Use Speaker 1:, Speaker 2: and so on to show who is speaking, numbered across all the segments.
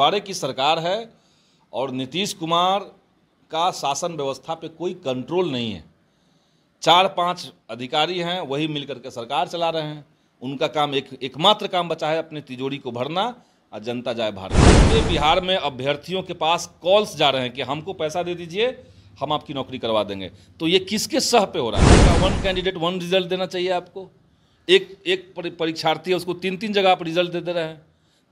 Speaker 1: बंटवारे की सरकार है और नीतीश कुमार का शासन व्यवस्था पे कोई कंट्रोल नहीं है चार पांच अधिकारी हैं वही मिलकर के सरकार चला रहे हैं उनका काम एक एकमात्र काम बचा है अपने तिजोरी को भरना और जनता जाए भारत ये बिहार में अभ्यर्थियों के पास कॉल्स जा रहे हैं कि हमको पैसा दे दीजिए हम आपकी नौकरी करवा देंगे तो ये किसके सह पे हो रहा है क्या वन कैंडिडेट वन रिजल्ट देना चाहिए आपको एक एक परीक्षार्थी है उसको तीन तीन जगह आप रिजल्ट दे दे रहे हैं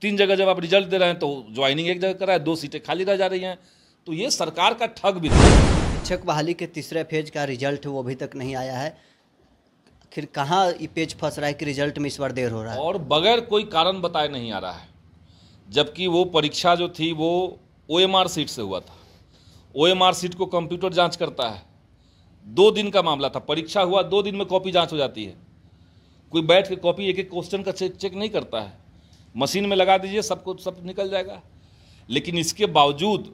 Speaker 1: तीन जगह जब आप रिजल्ट दे रहे हैं तो ज्वाइनिंग एक जगह कर रहा है दो सीटें खाली रह जा रही हैं तो ये
Speaker 2: सरकार का ठग भी शिक्षक बहाली के तीसरे फेज का रिजल्ट वो अभी तक नहीं आया है फिर कहाँ ये पेज फंस रहा है कि रिजल्ट में इस बार देर हो रहा है और
Speaker 1: बगैर कोई कारण बताए नहीं आ रहा है जबकि वो परीक्षा जो थी वो ओ एम आर सीट से हुआ था ओ एम आर सीट को कंप्यूटर जांच करता है दो दिन का मामला था परीक्षा हुआ दो दिन में कॉपी जांच हो जाती है कोई बैठ के कॉपी एक एक क्वेश्चन का चेक चेक नहीं करता है मशीन में लगा दीजिए सब कुछ सब निकल जाएगा लेकिन इसके बावजूद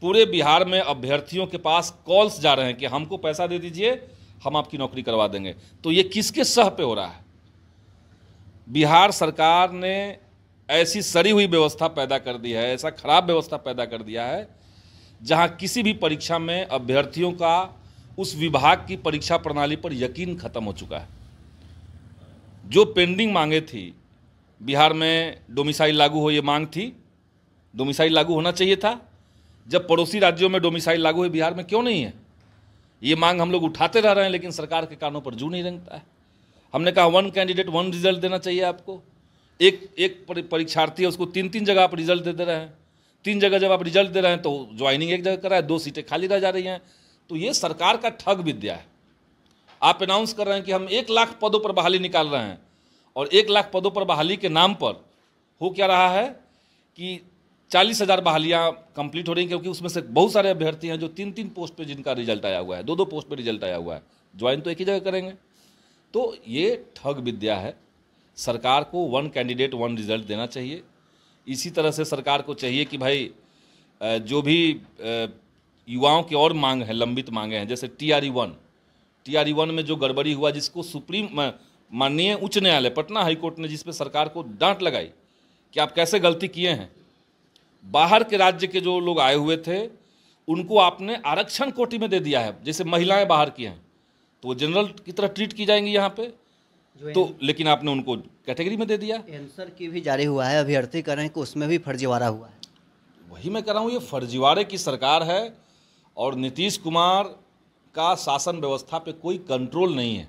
Speaker 1: पूरे बिहार में अभ्यर्थियों के पास कॉल्स जा रहे हैं कि हमको पैसा दे दीजिए हम आपकी नौकरी करवा देंगे तो ये किसके सह पे हो रहा है बिहार सरकार ने ऐसी सड़ी हुई व्यवस्था पैदा कर दी है ऐसा खराब व्यवस्था पैदा कर दिया है जहां किसी भी परीक्षा में अभ्यर्थियों का उस विभाग की परीक्षा प्रणाली पर यकीन खत्म हो चुका है जो पेंडिंग मांगे थी बिहार में डोमिसाइल लागू हो ये मांग थी डोमिसाइल लागू होना चाहिए था जब पड़ोसी राज्यों में डोमिसाइल लागू है बिहार में क्यों नहीं है ये मांग हम लोग उठाते रह रहे हैं लेकिन सरकार के कानों पर जू नहीं रंगता है हमने कहा वन कैंडिडेट वन रिजल्ट देना चाहिए आपको एक एक परीक्षार्थी है उसको तीन तीन जगह आप रिजल्ट दे दे रहे हैं तीन जगह जब आप रिजल्ट दे रहे हैं तो ज्वाइनिंग एक जगह कर रहा है दो सीटें खाली रह जा रही हैं तो ये सरकार का ठग विद्या है आप अनाउंस कर रहे हैं कि हम एक लाख पदों पर बहाली निकाल रहे हैं और एक लाख पदों पर बहाली के नाम पर हो क्या रहा है कि चालीस हज़ार बहालियाँ कंप्लीट हो रही हैं क्योंकि उसमें से बहुत सारे अभ्यर्थी हैं जो तीन तीन पोस्ट पे जिनका रिजल्ट आया हुआ है दो दो पोस्ट पे रिजल्ट आया हुआ है ज्वाइन तो एक ही जगह करेंगे तो ये ठग विद्या है सरकार को वन कैंडिडेट वन रिजल्ट देना चाहिए इसी तरह से सरकार को चाहिए कि भाई जो भी युवाओं की और मांग है लंबित मांगे हैं जैसे T R E one T R E one में जो गड़बड़ी हुआ जिसको सुप्रीम माननीय उच्च न्यायालय पटना हाईकोर्ट ने जिस पे सरकार को डांट लगाई कि आप कैसे गलती किए हैं बाहर के राज्य के जो लोग आए हुए थे उनको आपने आरक्षण कोटि में दे दिया है जैसे महिलाएं बाहर की हैं तो वो जनरल की तरह ट्रीट की जाएंगी यहाँ पे तो लेकिन आपने उनको कैटेगरी में दे दिया
Speaker 2: एंसर की भी जारी हुआ है अभ्यर्थी कर रहे हैं कि उसमें भी फर्जीवाड़ा हुआ है
Speaker 1: वही मैं कह रहा हूँ ये फर्जीवाड़े की सरकार है और नीतीश कुमार का शासन व्यवस्था पे कोई कंट्रोल नहीं है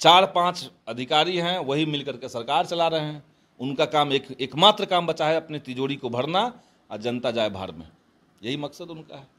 Speaker 1: चार पांच अधिकारी हैं वही मिलकर के सरकार चला रहे हैं उनका काम एक एकमात्र काम बचा है अपने तिजोरी को भरना और जनता जाए भार में यही मकसद उनका है